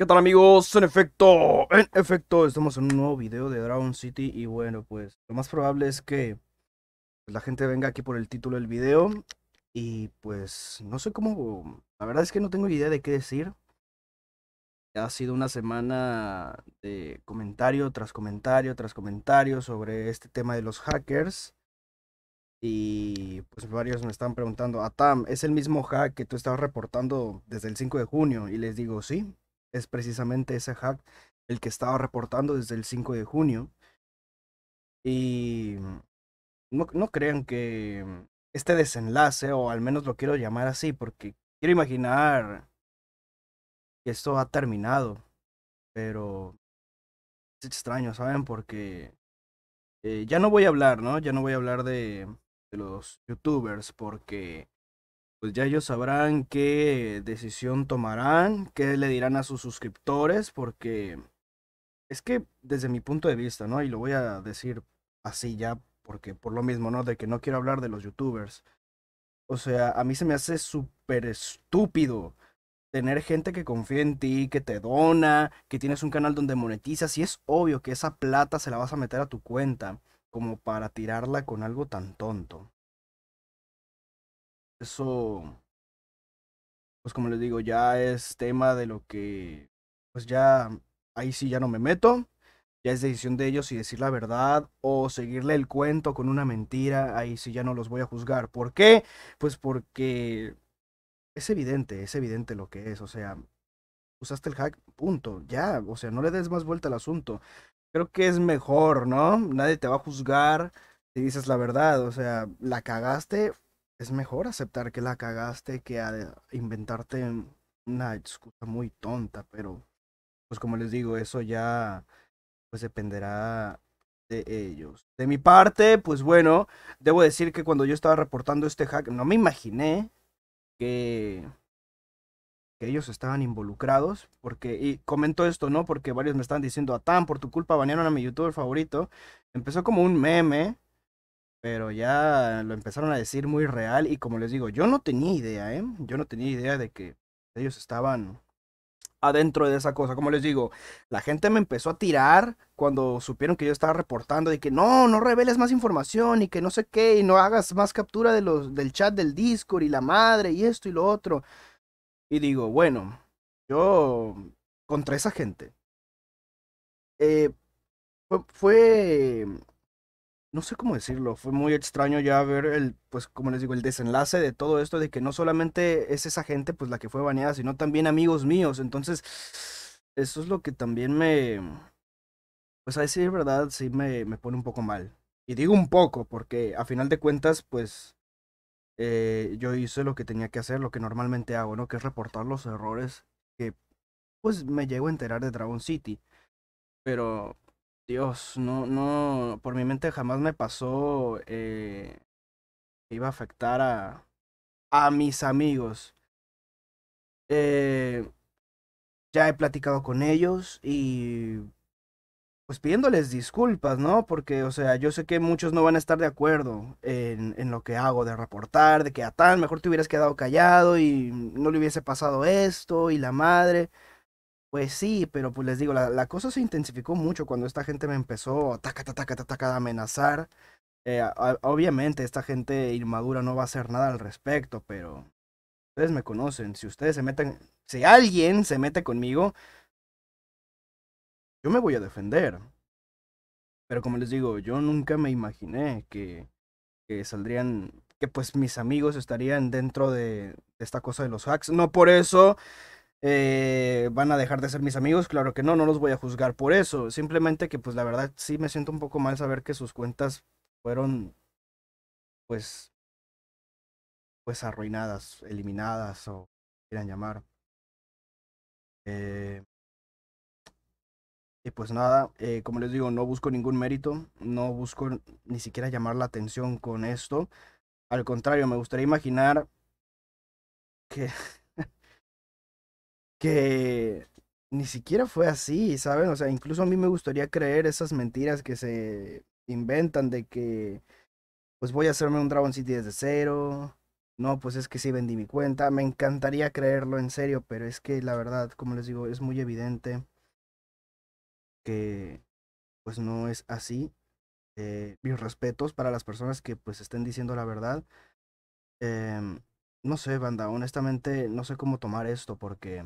¿Qué tal amigos? En efecto, en efecto, estamos en un nuevo video de Dragon City y bueno, pues lo más probable es que pues, la gente venga aquí por el título del video y pues no sé cómo, la verdad es que no tengo idea de qué decir. Ha sido una semana de comentario tras comentario tras comentario sobre este tema de los hackers. Y pues varios me están preguntando, Atam, ¿es el mismo hack que tú estabas reportando desde el 5 de junio? Y les digo, sí, es precisamente ese hack el que estaba reportando desde el 5 de junio. Y mm, no, no crean que mm, este desenlace, o al menos lo quiero llamar así, porque quiero imaginar que esto ha terminado, pero es extraño, ¿saben? Porque eh, ya no voy a hablar, ¿no? Ya no voy a hablar de, de los youtubers, porque pues ya ellos sabrán qué decisión tomarán, qué le dirán a sus suscriptores, porque es que desde mi punto de vista, ¿no? Y lo voy a decir así ya, porque por lo mismo, ¿no? De que no quiero hablar de los youtubers. O sea, a mí se me hace súper estúpido tener gente que confía en ti, que te dona, que tienes un canal donde monetizas, y es obvio que esa plata se la vas a meter a tu cuenta como para tirarla con algo tan tonto eso, pues como les digo, ya es tema de lo que, pues ya, ahí sí ya no me meto. Ya es decisión de ellos si decir la verdad o seguirle el cuento con una mentira. Ahí sí ya no los voy a juzgar. ¿Por qué? Pues porque es evidente, es evidente lo que es. O sea, usaste el hack, punto. Ya, o sea, no le des más vuelta al asunto. Creo que es mejor, ¿no? Nadie te va a juzgar si dices la verdad. O sea, la cagaste, es mejor aceptar que la cagaste que inventarte una excusa muy tonta, pero pues como les digo, eso ya pues dependerá de ellos. De mi parte, pues bueno, debo decir que cuando yo estaba reportando este hack, no me imaginé que, que ellos estaban involucrados, porque, y comento esto, ¿no? Porque varios me estaban diciendo, Atán, por tu culpa banearon a mi youtuber favorito. Empezó como un meme, pero ya lo empezaron a decir muy real y como les digo, yo no tenía idea, ¿eh? Yo no tenía idea de que ellos estaban adentro de esa cosa. Como les digo, la gente me empezó a tirar cuando supieron que yo estaba reportando de que no, no reveles más información y que no sé qué y no hagas más captura de los del chat del Discord y la madre y esto y lo otro. Y digo, bueno, yo contra esa gente. Eh, fue no sé cómo decirlo, fue muy extraño ya ver el, pues como les digo, el desenlace de todo esto, de que no solamente es esa gente pues la que fue baneada, sino también amigos míos. Entonces, eso es lo que también me, pues a decir verdad, sí me, me pone un poco mal. Y digo un poco, porque a final de cuentas, pues eh, yo hice lo que tenía que hacer, lo que normalmente hago, ¿no? Que es reportar los errores que pues me llego a enterar de Dragon City. Pero Dios, no, no, por mi mente jamás me pasó eh, que iba a afectar a, a mis amigos. Eh, ya he platicado con ellos y pues pidiéndoles disculpas, ¿no? Porque, o sea, yo sé que muchos no van a estar de acuerdo en, en lo que hago, de reportar, de que a ah, tal, mejor te hubieras quedado callado y no le hubiese pasado esto y la madre. Pues sí, pero pues les digo, la, cosa se intensificó mucho cuando esta gente me empezó a atacar, atacar, taca, a amenazar. Eh, obviamente esta gente inmadura no va a hacer nada al respecto, pero ustedes me conocen. Si ustedes se meten, si alguien se mete conmigo, yo me voy a defender. Pero como les digo, yo nunca me imaginé que, que saldrían, que pues mis amigos estarían dentro de, de esta cosa de los hacks. No por eso eh, ¿Van a dejar de ser mis amigos? Claro que no, no los voy a juzgar por eso. Simplemente que pues la verdad sí me siento un poco mal saber que sus cuentas fueron pues pues arruinadas, eliminadas o quieran llamar. Eh, y pues nada, eh, como les digo, no busco ningún mérito, no busco ni siquiera llamar la atención con esto. Al contrario, me gustaría imaginar que que ni siquiera fue así, ¿saben? O sea, incluso a mí me gustaría creer esas mentiras que se inventan de que, pues voy a hacerme un Dragon City desde cero. No, pues es que sí vendí mi cuenta. Me encantaría creerlo en serio, pero es que la verdad, como les digo, es muy evidente que pues no es así. Eh, mis respetos para las personas que pues estén diciendo la verdad. Em, no sé, banda, honestamente no sé cómo tomar esto porque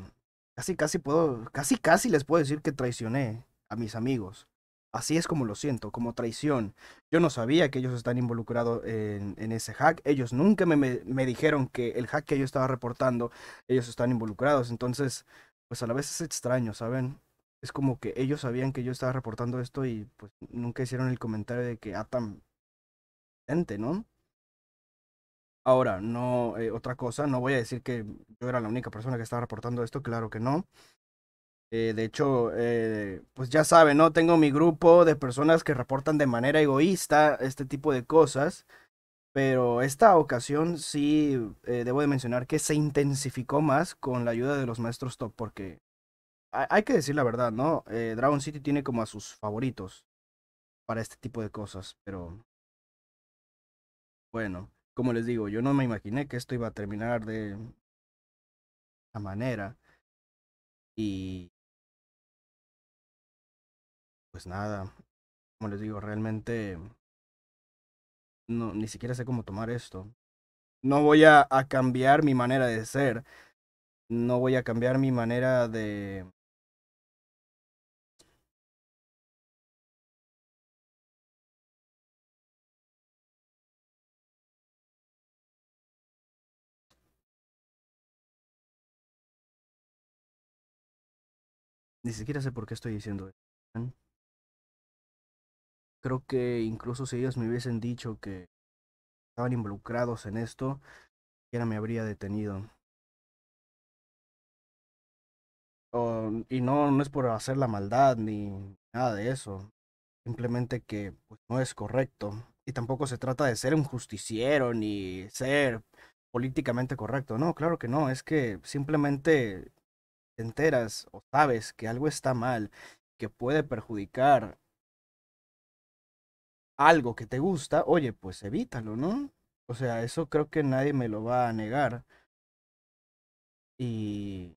Casi, casi puedo, casi, casi les puedo decir que traicioné a mis amigos. Así es como lo siento, como traición. Yo no sabía que ellos están involucrados en, en ese hack. Ellos nunca me, me, me, dijeron que el hack que yo estaba reportando, ellos están involucrados. Entonces, pues a la vez es extraño, ¿saben? Es como que ellos sabían que yo estaba reportando esto y pues nunca hicieron el comentario de que Atam... Ah, gente, ¿no? Ahora, no, eh, otra cosa, no voy a decir que yo era la única persona que estaba reportando esto, claro que no. Eh, de hecho, eh, pues ya saben, ¿no? Tengo mi grupo de personas que reportan de manera egoísta este tipo de cosas, pero esta ocasión sí debo de mencionar que se intensificó más con la ayuda de los maestros top, porque hay, hay que decir la verdad, ¿no? Dragon City tiene como a sus favoritos para este tipo de cosas, pero bueno como les digo, yo no me imaginé que esto iba a terminar de esa manera. Y pues nada, como les digo, realmente no, ni siquiera sé cómo tomar esto. No voy a, a cambiar mi manera de ser. No voy a cambiar mi manera de, Ni siquiera sé por qué estoy diciendo esto. ¿eh? Creo que incluso si ellos me hubiesen dicho que estaban involucrados en esto, ya me habría detenido. y no, no es por hacer la maldad ni nada de eso. Simplemente que pues, no es correcto. Y tampoco se trata de ser un justiciero ni ser políticamente correcto. No, claro que no. Es que simplemente enteras o sabes que algo está mal, que puede perjudicar algo que te gusta, oye, pues evítalo, ¿no? O sea, eso creo que nadie me lo va a negar. Y...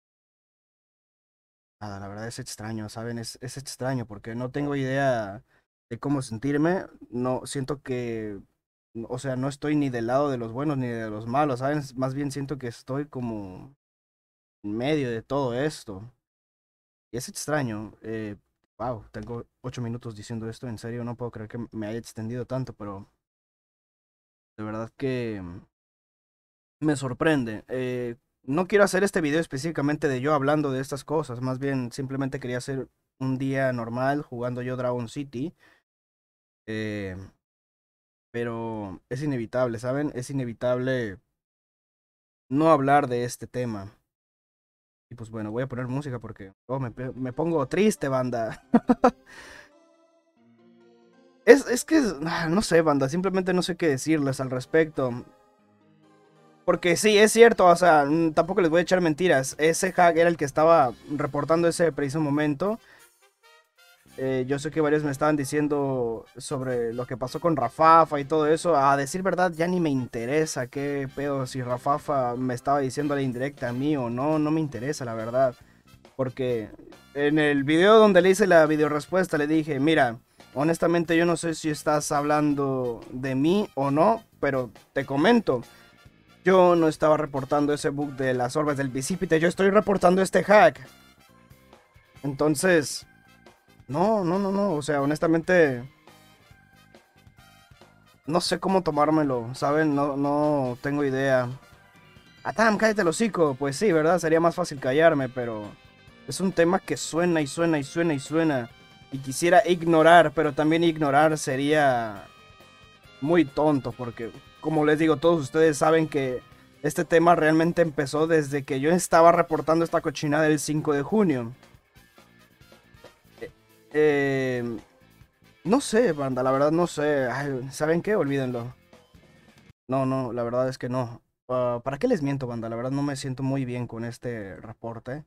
Nada, la verdad es extraño, ¿saben? Es, es extraño porque no tengo idea de cómo sentirme. No, siento que... O sea, no estoy ni del lado de los buenos ni de los malos, ¿saben? Más bien siento que estoy como medio de todo esto. Y es extraño. wow, eh, tengo ocho minutos diciendo esto. En serio, no puedo creer que me haya extendido tanto, pero de verdad que me sorprende. Eh, no quiero hacer este video específicamente de yo hablando de estas cosas. Más bien, simplemente quería hacer un día normal jugando yo Dragon City. Eh, pero es inevitable, ¿saben? Es inevitable no hablar de este tema pues bueno, voy a poner música porque me, pongo triste, banda. es, es que, ah, no sé, banda, simplemente no sé qué decirles al respecto. Porque sí, es cierto, o sea, tampoco les voy a echar mentiras. Ese hack era el que estaba reportando ese preciso momento. Eh, yo sé que varios me estaban diciendo sobre lo que pasó con Rafafa y todo eso. A decir verdad, ya ni me interesa qué pedo si Rafafa me estaba diciendo la indirecta a mí o no. No me interesa, la verdad. Porque en el video donde le hice la video respuesta le dije, mira, honestamente yo no sé si estás hablando de mí o no, pero te comento. Yo no estaba reportando ese bug de las orbes del bicipite, yo estoy reportando este hack. Entonces, no, no, no, no. O sea, honestamente. No sé cómo tomármelo, ¿saben? No, no tengo idea. Atam, cállate el hocico. Pues sí, ¿verdad? Sería más fácil callarme, pero. Es un tema que suena y suena y suena y suena. Y quisiera ignorar, pero también ignorar sería. Muy tonto, porque, como les digo, todos ustedes saben que este tema realmente empezó desde que yo estaba reportando esta cochinada del 5 de junio. Eh, no sé, banda, la verdad no sé. ¿Saben qué? Olvídenlo. No, no, la verdad es que no. Ah, ¿Para qué les miento, banda? La verdad no me siento muy bien con este reporte.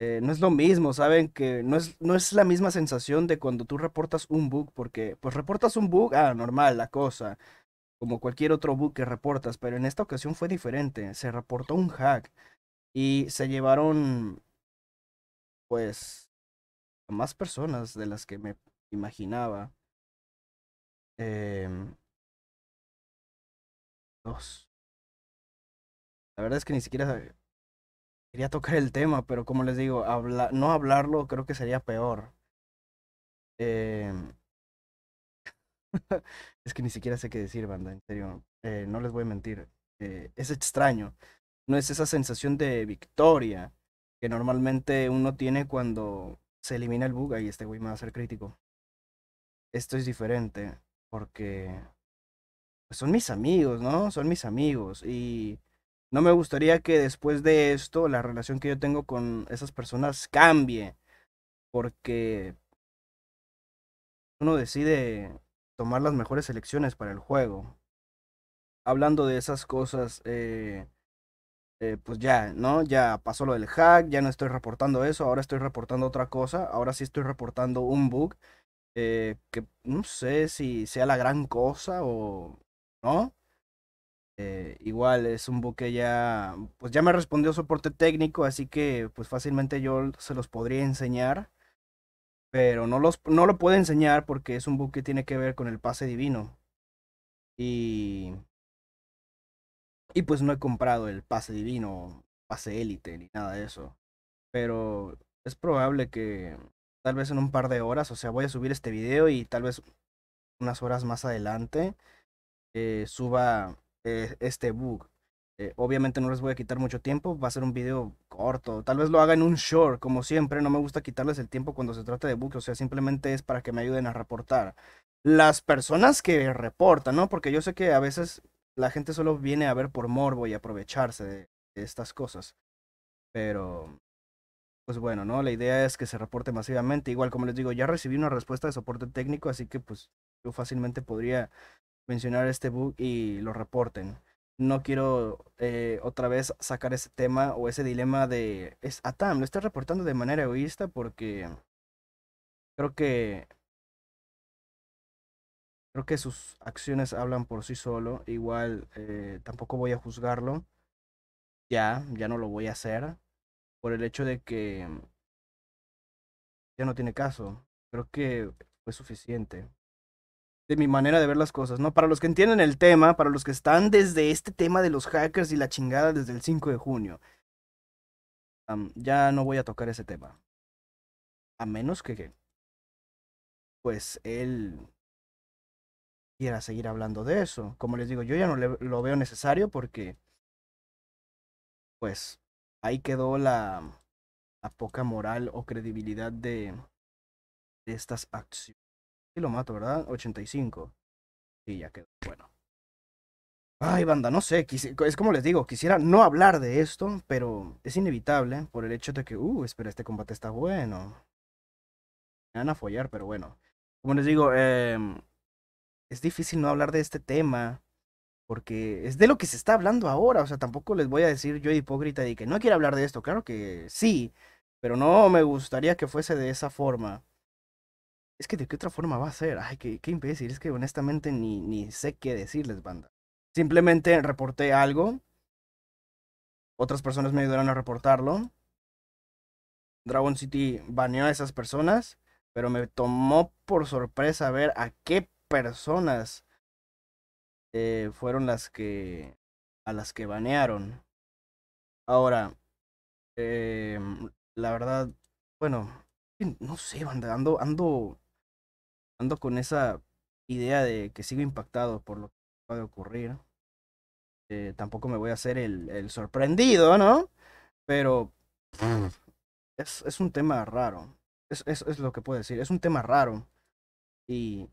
Eh, no es lo mismo, ¿saben? Que no es, no es la misma sensación de cuando tú reportas un bug, porque pues reportas un bug, ah, normal, la cosa, como cualquier otro bug que reportas, pero en esta ocasión fue diferente, se reportó un hack y se llevaron, pues, más personas de las que me imaginaba. Em, dos. La verdad es que ni siquiera quería tocar el tema, pero como les digo, habla no hablarlo creo que sería peor. Em, es que ni siquiera sé qué decir, banda, en serio. Eh, no les voy a mentir. Eh, es extraño. No es esa sensación de victoria que normalmente uno tiene cuando se elimina el bug, ahí este güey me va a ser crítico. Esto es diferente porque pues, son mis amigos, ¿no? Son mis amigos y no me gustaría que después de esto la relación que yo tengo con esas personas cambie porque uno decide tomar las mejores elecciones para el juego. Hablando de esas cosas, eh, eh, pues ya, ¿no? Ya pasó lo del hack, ya no estoy reportando eso, ahora estoy reportando otra cosa, ahora sí estoy reportando un bug eh, que no sé si sea la gran cosa o no. Eh, igual es un bug que ya, pues ya me respondió soporte técnico, así que pues fácilmente yo se los podría enseñar, pero no, los, no lo puedo enseñar porque es un bug que tiene que ver con el pase divino. Y y pues no he comprado el pase divino, pase élite, ni nada de eso. Pero es probable que tal vez en un par de horas, o sea, voy a subir este video y tal vez unas horas más adelante eh, suba eh, este bug. Eh, obviamente no les voy a quitar mucho tiempo, va a ser un video corto. Tal vez lo haga en un short, como siempre. No me gusta quitarles el tiempo cuando se trata de bugs, o sea, simplemente es para que me ayuden a reportar. Las personas que reportan, ¿no? Porque yo sé que a veces la gente solo viene a ver por morbo y aprovecharse de, estas cosas. Pero, pues bueno, ¿no? La idea es que se reporte masivamente. Igual, como les digo, ya recibí una respuesta de soporte técnico, así que pues yo fácilmente podría mencionar este bug y lo reporten. No quiero eh, otra vez sacar ese tema o ese dilema de es Atam, lo está reportando de manera egoísta porque creo que Creo que sus acciones hablan por sí solo. Igual eh, tampoco voy a juzgarlo. Ya, ya no lo voy a hacer. Por el hecho de que ya no tiene caso. Creo que fue suficiente. De mi manera de ver las cosas, ¿no? Para los que entienden el tema, para los que están desde este tema de los hackers y la chingada desde el 5 de junio. ya no voy a tocar ese tema. A menos que, pues, él quiera seguir hablando de eso. Como les digo, yo ya no lo veo necesario porque, pues, ahí quedó la, la poca moral o credibilidad de, de estas acciones. Y lo mato, ¿verdad? 85. Y ya quedó. Bueno. Ay, banda, no sé, es como les digo, quisiera no hablar de esto, pero es inevitable por el hecho de que, uh, espera, este combate está bueno. Me van a follar, pero bueno. Como les digo, eh, es difícil no hablar de este tema, porque es de lo que se está hablando ahora, o sea, tampoco les voy a decir yo hipócrita y que no quiero hablar de esto, claro que sí, pero no me gustaría que fuese de esa forma. Es que de qué otra forma va a ser, ay, qué, qué imbécil, es que honestamente ni, ni sé qué decirles, banda. Simplemente reporté algo, otras personas me ayudaron a reportarlo. Dragon City baneó a esas personas, pero me tomó por sorpresa ver a qué personas eh, fueron las que a las que banearon. Ahora, em, la verdad, bueno, no sé, ando, ando, ando con esa idea de que sigo impactado por lo que puede ocurrir. Eh, tampoco me voy a hacer el, sorprendido, ¿no? Pero es, es, un tema raro. Es, es, es lo que puedo decir. Es un tema raro. Y,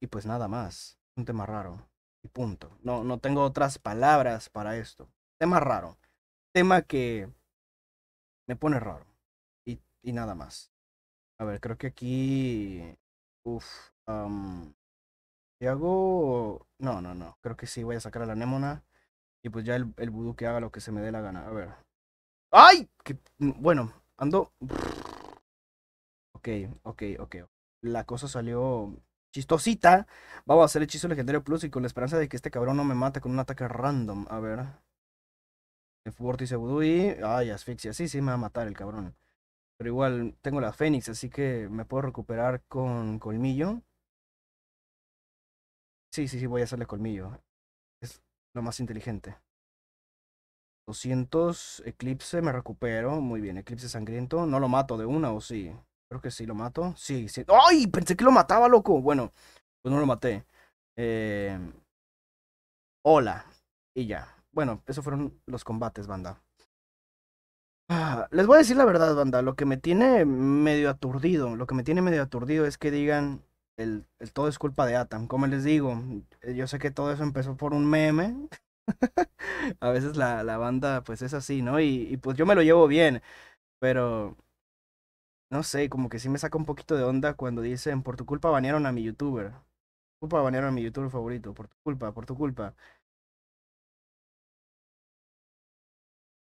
y, pues nada más. Un tema raro. Y punto. No, no tengo otras palabras para esto. Tema raro. Tema que me pone raro. Y, nada más. A ver, creo que aquí. Uf. ¿Qué hago.? No, no, no. Creo que sí, voy a sacar a la anémona. Y pues ya el, el vudú que haga lo que se me dé la gana. A ver. ¡Ay! Mm, bueno, ando. Ok, ok, ok la cosa salió chistosita. Vamos a hacer hechizo legendario plus y con la esperanza de que este cabrón no me mate con un ataque random. A ver. Vórtice Voodoo y. Ay, asfixia. Sí, sí, me va a matar el cabrón. Pero igual tengo la Fénix, así que me puedo recuperar con colmillo. Sí, sí, sí, voy a hacerle colmillo. Es lo más inteligente. 200, Eclipse, me recupero. Muy bien, Eclipse Sangriento. No lo mato de una o sí. Creo que sí, lo mato. Sí, sí. ¡Ay! Pensé que lo mataba, loco. Bueno, pues no lo maté. Em, hola. Y ya. Bueno, esos fueron los combates, banda. Ah, les voy a decir la verdad, banda. Lo que me tiene medio aturdido, lo que me tiene medio aturdido es que digan el, todo es culpa de Atam. Como les digo, eh, yo sé que todo eso empezó por un meme. a veces la, la, banda pues es así, ¿no? Y, y pues yo me lo llevo bien. Pero no sé, como que sí me saca un poquito de onda cuando dicen, por tu culpa banearon a mi youtuber. Por tu culpa banearon a mi youtuber favorito, por tu culpa, por tu culpa.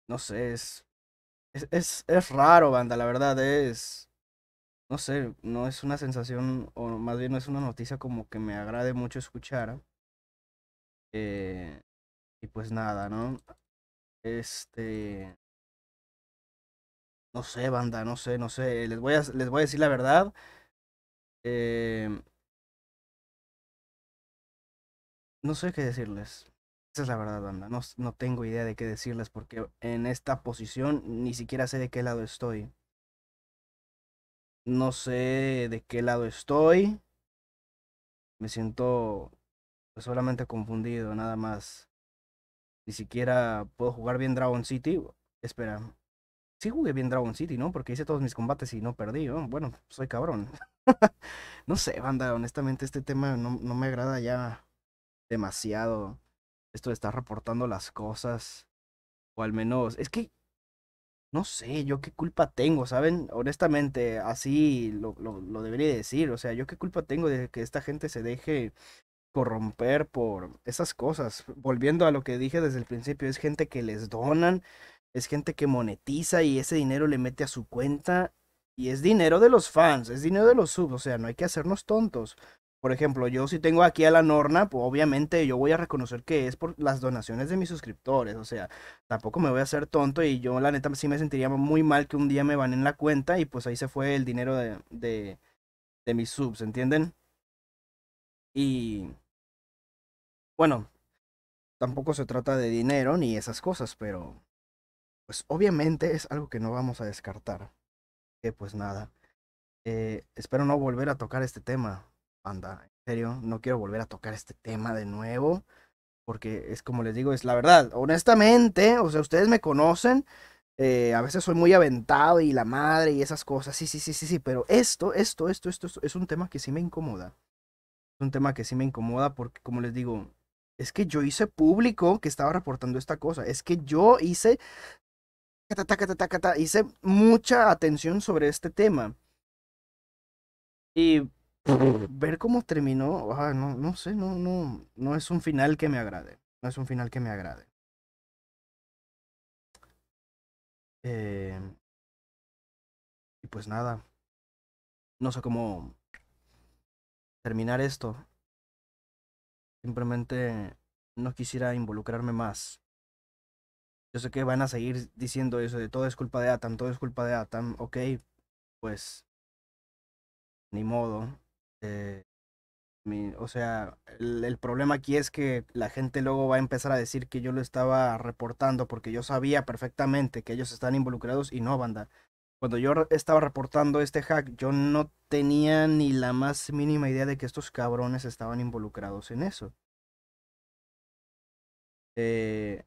No sé, es... Es, es, raro, banda, la verdad es... No sé, no es una sensación, o más bien no es una noticia como que me agrade mucho escuchar. Eh, y pues nada, ¿no? Este... No sé, banda, no sé, no sé. Les voy a, les voy a decir la verdad. Eh, no sé qué decirles. Esa es la verdad, banda. No, no tengo idea de qué decirles porque en esta posición ni siquiera sé de qué lado estoy. No sé de qué lado estoy. Me siento pues, solamente confundido, nada más. Ni siquiera puedo jugar bien Dragon City. Espera, sí jugué bien Dragon City, ¿no? Porque hice todos mis combates y no perdí. ¿no? Bueno, soy cabrón. no sé, banda, honestamente este tema no, me agrada ya demasiado. Esto de estar reportando las cosas. O al menos, es que, no sé, yo qué culpa tengo, ¿saben? Honestamente, así lo, lo debería decir. O sea, yo qué culpa tengo de que esta gente se deje corromper por esas cosas. Volviendo a lo que dije desde el principio, es gente que les donan, es gente que monetiza y ese dinero le mete a su cuenta y es dinero de los fans, es dinero de los subs, o sea, no hay que hacernos tontos. Por ejemplo, yo si tengo aquí a la Norna, pues obviamente yo voy a reconocer que es por las donaciones de mis suscriptores, o sea, tampoco me voy a hacer tonto y yo la neta sí me sentiría muy mal que un día me van en la cuenta y pues ahí se fue el dinero de, de, de mis subs, ¿entienden? Y bueno, tampoco se trata de dinero ni esas cosas, pero pues obviamente es algo que no vamos a descartar. Que pues nada. Eh, espero no volver a tocar este tema, anda. En serio, no quiero volver a tocar este tema de nuevo. Porque es como les digo, es la verdad. Honestamente, o sea, ustedes me conocen. Eh, a veces soy muy aventado y la madre y esas cosas. Sí, sí, sí, sí, sí. Pero esto, esto, esto, esto, esto es un tema que sí me incomoda. Es un tema que sí me incomoda porque, como les digo, es que yo hice público que estaba reportando esta cosa. Es que yo hice Hice mucha atención sobre este tema. Y ver cómo terminó, ah, no, no sé, no, no, no es un final que me agrade. No es un final que me agrade. Eh, y pues nada. No sé cómo terminar esto. Simplemente no quisiera involucrarme más yo sé que van a seguir diciendo eso de todo es culpa de Atam, todo es culpa de Atam. Ok, pues ni modo. Eh, o sea, el, problema aquí es que la gente luego va a empezar a decir que yo lo estaba reportando porque yo sabía perfectamente que ellos están involucrados y no, banda. Cuando yo estaba reportando este hack, yo no tenía ni la más mínima idea de que estos cabrones estaban involucrados en eso. Eh,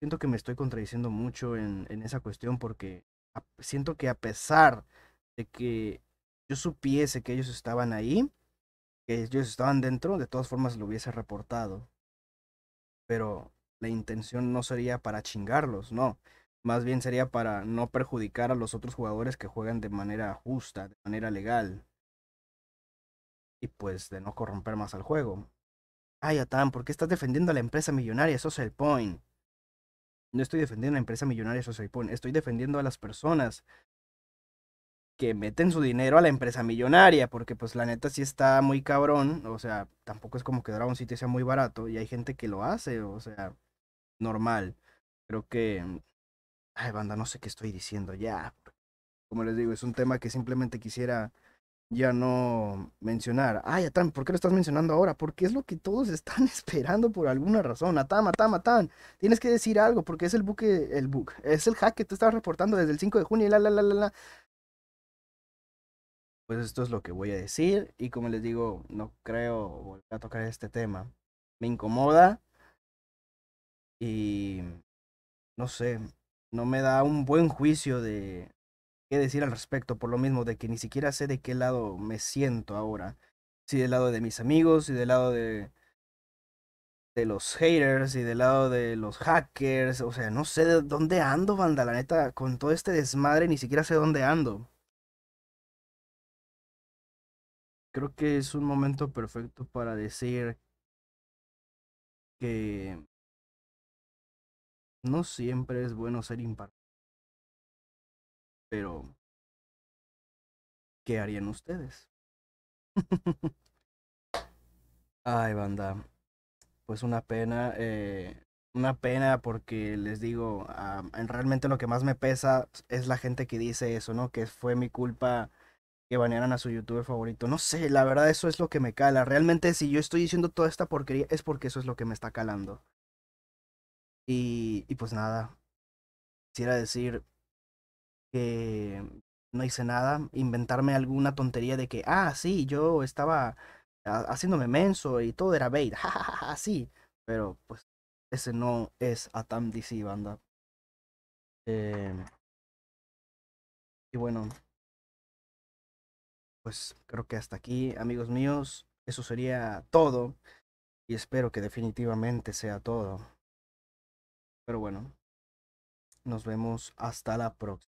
siento que me estoy contradiciendo mucho en, esa cuestión porque siento que a pesar de que yo supiese que ellos estaban ahí, que ellos estaban dentro, de todas formas lo hubiese reportado. Pero la intención no sería para chingarlos, no. Más bien sería para no perjudicar a los otros jugadores que juegan de manera justa, de manera legal. Y pues de no corromper más al juego. Ay, Atán, ¿por qué estás defendiendo a la empresa millonaria? Eso es el point. No estoy defendiendo a la empresa millonaria pone estoy defendiendo a las personas que meten su dinero a la empresa millonaria, porque pues la neta sí está muy cabrón, o sea, tampoco es como que Dragon City sea muy barato y hay gente que lo hace, o sea, normal. Creo que... Mm, ay, banda, no sé qué estoy diciendo ya. Como les digo, es un tema que simplemente quisiera ya no mencionar, ay, Atam, ¿por qué lo estás mencionando ahora? Porque es lo que todos están esperando por alguna razón. Atam, Atam, Atam tienes que decir algo porque es el buque, el bug, es el hack que tú estabas reportando desde el 5 de junio y la, la, la, la. Pues esto es lo que voy a decir y como les digo, no creo volver a tocar este tema. Me incomoda y no sé, no me da un buen juicio de, qué decir al respecto, por lo mismo de que ni siquiera sé de qué lado me siento ahora. Si del lado de mis amigos, si del lado de, de los haters y del lado de los hackers. O sea, no sé de dónde ando, banda. La neta, con todo este desmadre ni siquiera sé dónde ando. Creo que es un momento perfecto para decir que no siempre es bueno ser imparcial. Pero, ¿qué harían ustedes? Ay, banda. Pues una pena, eh, una pena porque les digo, ah, realmente lo que más me pesa es la gente que dice eso, ¿no? Que fue mi culpa que banearan a su youtuber favorito. No sé, la verdad eso es lo que me cala. Realmente si yo estoy diciendo toda esta porquería es porque eso es lo que me está calando. Y, y pues nada, quisiera decir, que no hice nada, inventarme alguna tontería de que, ah, sí, yo estaba haciéndome menso y todo era bait, jajaja, sí, pero pues ese no es Atam DC, banda. Em. y bueno, pues creo que hasta aquí, amigos míos, eso sería todo. Y espero que definitivamente sea todo. Pero bueno, nos vemos hasta la próxima.